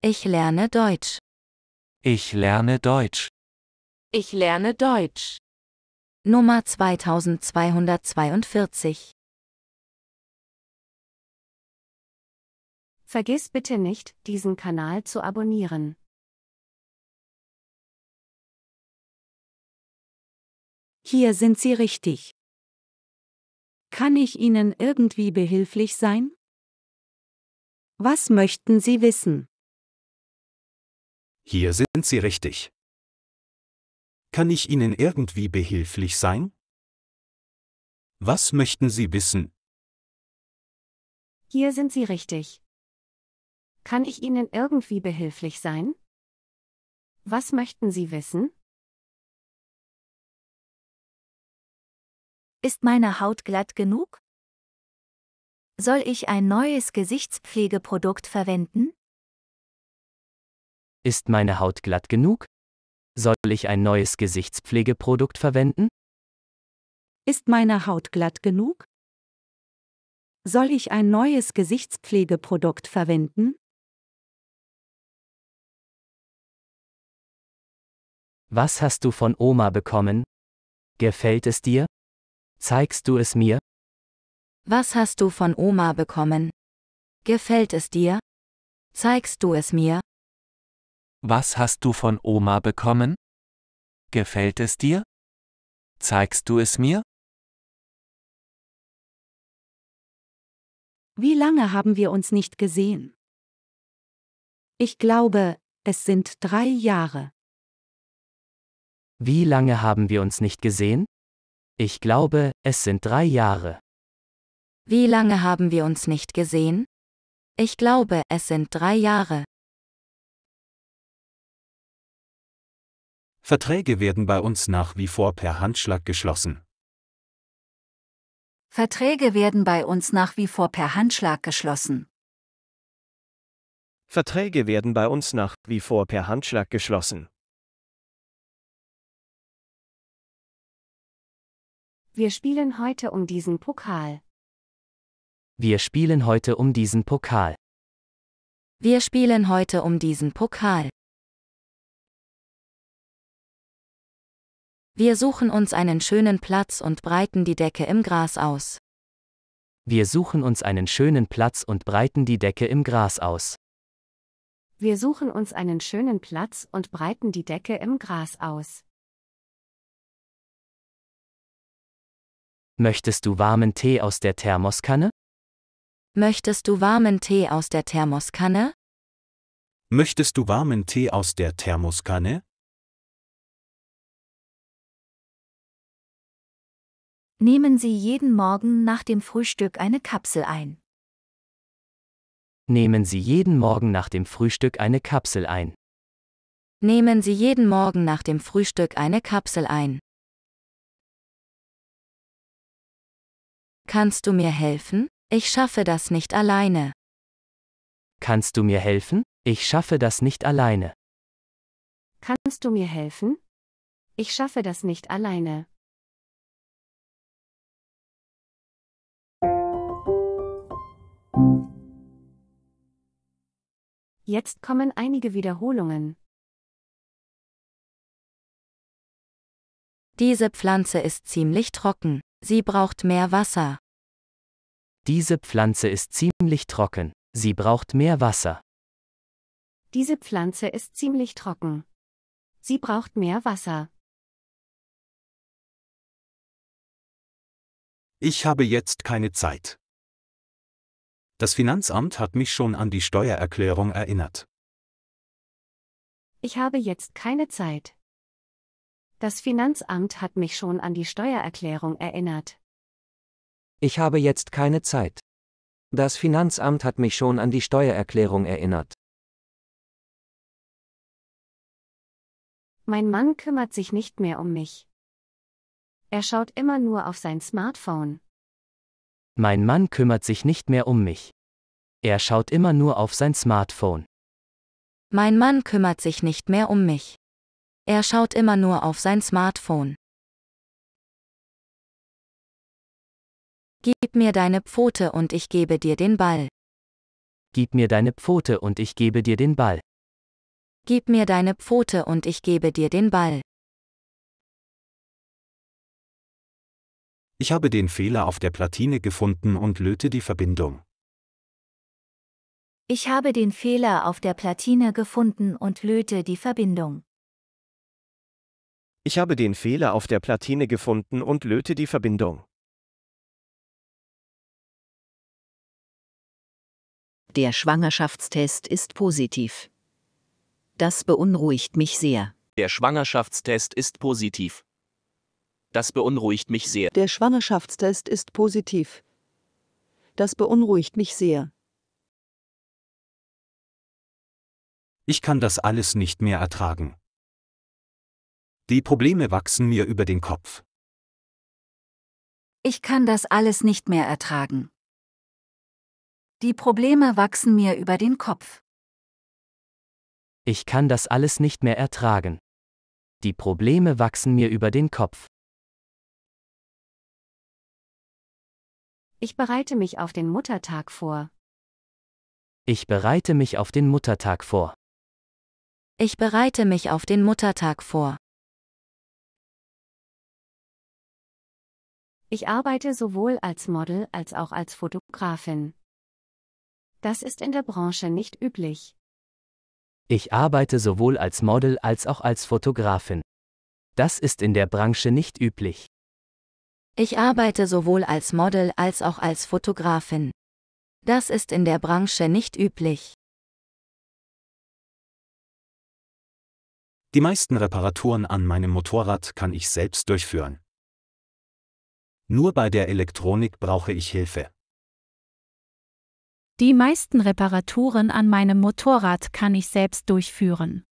Ich lerne Deutsch. Ich lerne Deutsch. Ich lerne Deutsch. Nummer 2242. Vergiss bitte nicht, diesen Kanal zu abonnieren. Hier sind Sie richtig. Kann ich Ihnen irgendwie behilflich sein? Was möchten Sie wissen? Hier sind Sie richtig. Kann ich Ihnen irgendwie behilflich sein? Was möchten Sie wissen? Hier sind Sie richtig. Kann ich Ihnen irgendwie behilflich sein? Was möchten Sie wissen? Ist meine Haut glatt genug? Soll ich ein neues Gesichtspflegeprodukt verwenden? Ist meine Haut glatt genug? Soll ich ein neues Gesichtspflegeprodukt verwenden? Ist meine Haut glatt genug? Soll ich ein neues Gesichtspflegeprodukt verwenden? Was hast du von Oma bekommen? Gefällt es dir? Zeigst du es mir? Was hast du von Oma bekommen? Gefällt es dir? Zeigst du es mir? Was hast du von Oma bekommen? Gefällt es dir? Zeigst du es mir? Wie lange haben wir uns nicht gesehen? Ich glaube, es sind drei Jahre. Wie lange haben wir uns nicht gesehen? Ich glaube, es sind drei Jahre. Wie lange haben wir uns nicht gesehen? Ich glaube, es sind drei Jahre. Verträge werden bei uns nach wie vor per Handschlag geschlossen. Verträge werden bei uns nach wie vor per Handschlag geschlossen. Verträge werden bei uns nach wie vor per Handschlag geschlossen. Wir spielen heute um diesen Pokal. Wir spielen heute um diesen Pokal. Wir spielen heute um diesen Pokal. Wir suchen uns einen schönen Platz und breiten die Decke im Gras aus. Wir suchen uns einen schönen Platz und breiten die Decke im Gras aus. Wir suchen uns einen schönen Platz und breiten die Decke im Gras aus. Möchtest du warmen Tee aus der Thermoskanne? Möchtest du warmen Tee aus der Thermoskanne? Möchtest du warmen Tee aus der Thermoskanne? Nehmen Sie jeden Morgen nach dem Frühstück eine Kapsel ein. Nehmen Sie jeden Morgen nach dem Frühstück eine Kapsel ein. Nehmen Sie jeden Morgen nach dem Frühstück eine Kapsel ein. Kannst du mir helfen? Ich schaffe das nicht alleine. Kannst du mir helfen? Ich schaffe das nicht alleine. Kannst du mir helfen? Ich schaffe das nicht alleine. Jetzt kommen einige Wiederholungen. Diese Pflanze ist ziemlich trocken. Sie braucht mehr Wasser. Diese Pflanze ist ziemlich trocken. Sie braucht mehr Wasser. Diese Pflanze ist ziemlich trocken. Sie braucht mehr Wasser. Ich habe jetzt keine Zeit. Das Finanzamt hat mich schon an die Steuererklärung erinnert. Ich habe jetzt keine Zeit. Das Finanzamt hat mich schon an die Steuererklärung erinnert. Ich habe jetzt keine Zeit. Das Finanzamt hat mich schon an die Steuererklärung erinnert. Mein Mann kümmert sich nicht mehr um mich. Er schaut immer nur auf sein Smartphone. Mein Mann kümmert sich nicht mehr um mich. Er schaut immer nur auf sein Smartphone. Mein Mann kümmert sich nicht mehr um mich. Er schaut immer nur auf sein Smartphone. Gib mir deine Pfote und ich gebe dir den Ball. Gib mir deine Pfote und ich gebe dir den Ball. Gib mir deine Pfote und ich gebe dir den Ball. Ich habe den Fehler auf der Platine gefunden und löte die Verbindung. Ich habe den Fehler auf der Platine gefunden und löte die Verbindung. Ich habe den Fehler auf der Platine gefunden und löte die Verbindung. Der Schwangerschaftstest ist positiv. Das beunruhigt mich sehr. Der Schwangerschaftstest ist positiv. Das beunruhigt mich sehr. Der Schwangerschaftstest ist positiv. Das beunruhigt mich sehr. Ich kann das alles nicht mehr ertragen. Die Probleme wachsen mir über den Kopf. Ich kann das alles nicht mehr ertragen. Die Probleme wachsen mir über den Kopf. Ich kann das alles nicht mehr ertragen. Die Probleme wachsen mir über den Kopf. Ich bereite mich auf den Muttertag vor. Ich bereite mich auf den Muttertag vor. Ich bereite mich auf den Muttertag vor. Ich arbeite sowohl als Model als auch als Fotografin. Das ist in der Branche nicht üblich. Ich arbeite sowohl als Model als auch als Fotografin. Das ist in der Branche nicht üblich. Ich arbeite sowohl als Model als auch als Fotografin. Das ist in der Branche nicht üblich. Die meisten Reparaturen an meinem Motorrad kann ich selbst durchführen. Nur bei der Elektronik brauche ich Hilfe. Die meisten Reparaturen an meinem Motorrad kann ich selbst durchführen.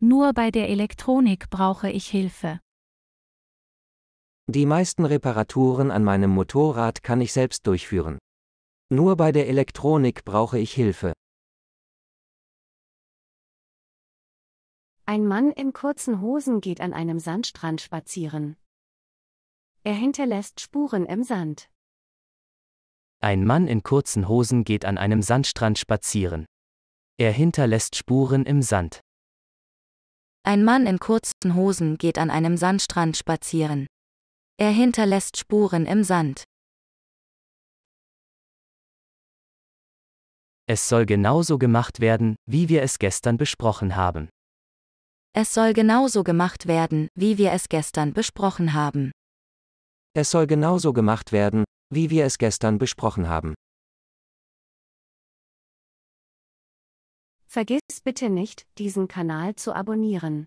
Nur bei der Elektronik brauche ich Hilfe. Die meisten Reparaturen an meinem Motorrad kann ich selbst durchführen. Nur bei der Elektronik brauche ich Hilfe. Ein Mann in kurzen Hosen geht an einem Sandstrand spazieren. Er hinterlässt Spuren im Sand. Ein Mann in kurzen Hosen geht an einem Sandstrand spazieren. Er hinterlässt Spuren im Sand. Ein Mann in kurzen Hosen geht an einem Sandstrand spazieren. Er hinterlässt Spuren im Sand. Es soll genauso gemacht werden, wie wir es gestern besprochen haben. Es soll genauso gemacht werden, wie wir es gestern besprochen haben. Es soll genauso gemacht werden, wie wir es gestern besprochen haben. Vergiss bitte nicht, diesen Kanal zu abonnieren.